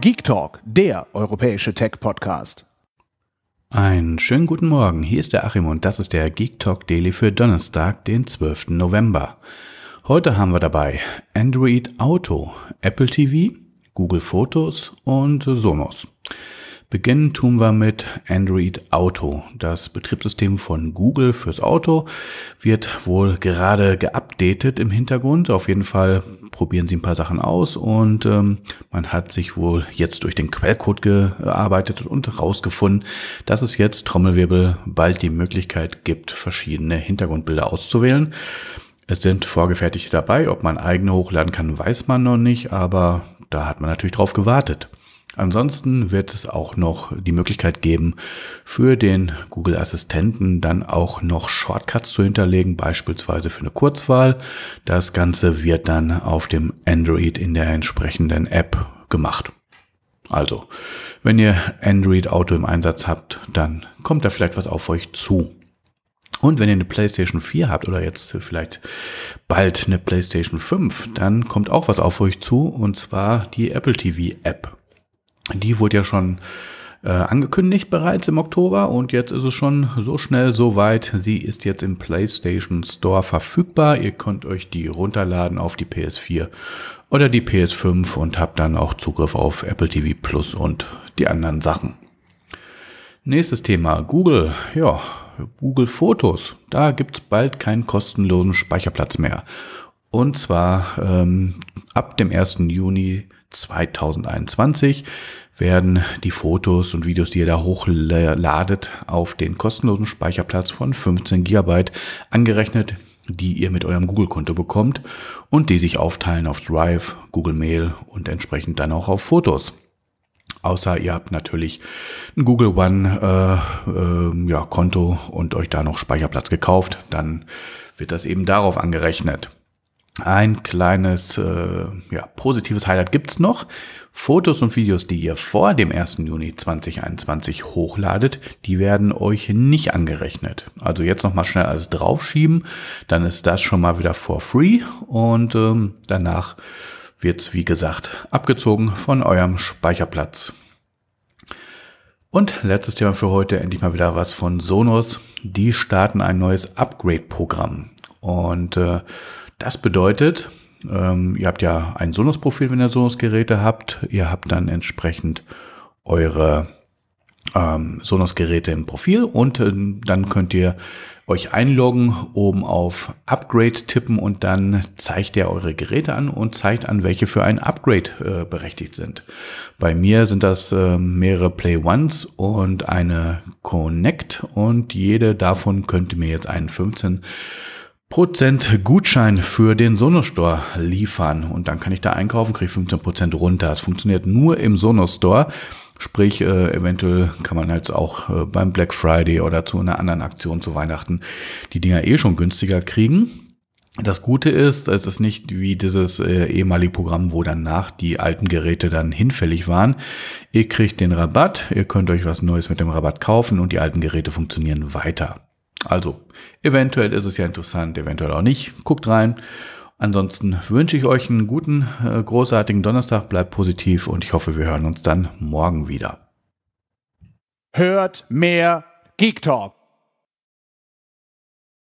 Geek Talk, der europäische Tech-Podcast. Einen schönen guten Morgen, hier ist der Achim und das ist der Geek Talk Daily für Donnerstag, den 12. November. Heute haben wir dabei Android Auto, Apple TV, Google Fotos und Sonos. Beginnen tun wir mit Android Auto. Das Betriebssystem von Google fürs Auto wird wohl gerade geupdatet im Hintergrund. Auf jeden Fall probieren sie ein paar Sachen aus und ähm, man hat sich wohl jetzt durch den Quellcode gearbeitet und rausgefunden, dass es jetzt Trommelwirbel bald die Möglichkeit gibt, verschiedene Hintergrundbilder auszuwählen. Es sind vorgefertigte dabei. Ob man eigene hochladen kann, weiß man noch nicht, aber da hat man natürlich drauf gewartet. Ansonsten wird es auch noch die Möglichkeit geben, für den Google Assistenten dann auch noch Shortcuts zu hinterlegen, beispielsweise für eine Kurzwahl. Das Ganze wird dann auf dem Android in der entsprechenden App gemacht. Also, wenn ihr Android Auto im Einsatz habt, dann kommt da vielleicht was auf euch zu. Und wenn ihr eine PlayStation 4 habt oder jetzt vielleicht bald eine PlayStation 5, dann kommt auch was auf euch zu und zwar die Apple TV App. Die wurde ja schon äh, angekündigt bereits im Oktober und jetzt ist es schon so schnell soweit. Sie ist jetzt im PlayStation Store verfügbar. Ihr könnt euch die runterladen auf die PS4 oder die PS5 und habt dann auch Zugriff auf Apple TV Plus und die anderen Sachen. Nächstes Thema, Google. Ja, Google Fotos. Da gibt es bald keinen kostenlosen Speicherplatz mehr. Und zwar ähm, Ab dem 1. Juni 2021 werden die Fotos und Videos, die ihr da hochladet, auf den kostenlosen Speicherplatz von 15 GB angerechnet, die ihr mit eurem Google-Konto bekommt und die sich aufteilen auf Drive, Google Mail und entsprechend dann auch auf Fotos. Außer ihr habt natürlich ein Google One äh, äh, ja, Konto und euch da noch Speicherplatz gekauft, dann wird das eben darauf angerechnet. Ein kleines äh, ja, positives Highlight gibt's noch. Fotos und Videos, die ihr vor dem 1. Juni 2021 hochladet, die werden euch nicht angerechnet. Also jetzt nochmal schnell alles draufschieben, dann ist das schon mal wieder for free und ähm, danach wird's wie gesagt abgezogen von eurem Speicherplatz. Und letztes Thema für heute, endlich mal wieder was von Sonos. Die starten ein neues Upgrade-Programm. Und äh, das bedeutet, ähm, ihr habt ja ein Sonos-Profil, wenn ihr Sonos-Geräte habt. Ihr habt dann entsprechend eure ähm, Sonos-Geräte im Profil und äh, dann könnt ihr euch einloggen, oben auf Upgrade tippen und dann zeigt er eure Geräte an und zeigt an, welche für ein Upgrade äh, berechtigt sind. Bei mir sind das äh, mehrere Play Ones und eine Connect und jede davon könnte mir jetzt einen 15 Prozent Gutschein für den Sonostore liefern und dann kann ich da einkaufen, kriege 15 Prozent runter. Es funktioniert nur im Sonostore. Sprich, äh, eventuell kann man jetzt auch äh, beim Black Friday oder zu einer anderen Aktion zu Weihnachten die Dinger eh schon günstiger kriegen. Das Gute ist, es ist nicht wie dieses äh, ehemalige Programm, wo danach die alten Geräte dann hinfällig waren. Ihr kriegt den Rabatt, ihr könnt euch was Neues mit dem Rabatt kaufen und die alten Geräte funktionieren weiter. Also, eventuell ist es ja interessant, eventuell auch nicht. Guckt rein. Ansonsten wünsche ich euch einen guten, äh, großartigen Donnerstag. Bleibt positiv und ich hoffe, wir hören uns dann morgen wieder. Hört mehr Geek Talk.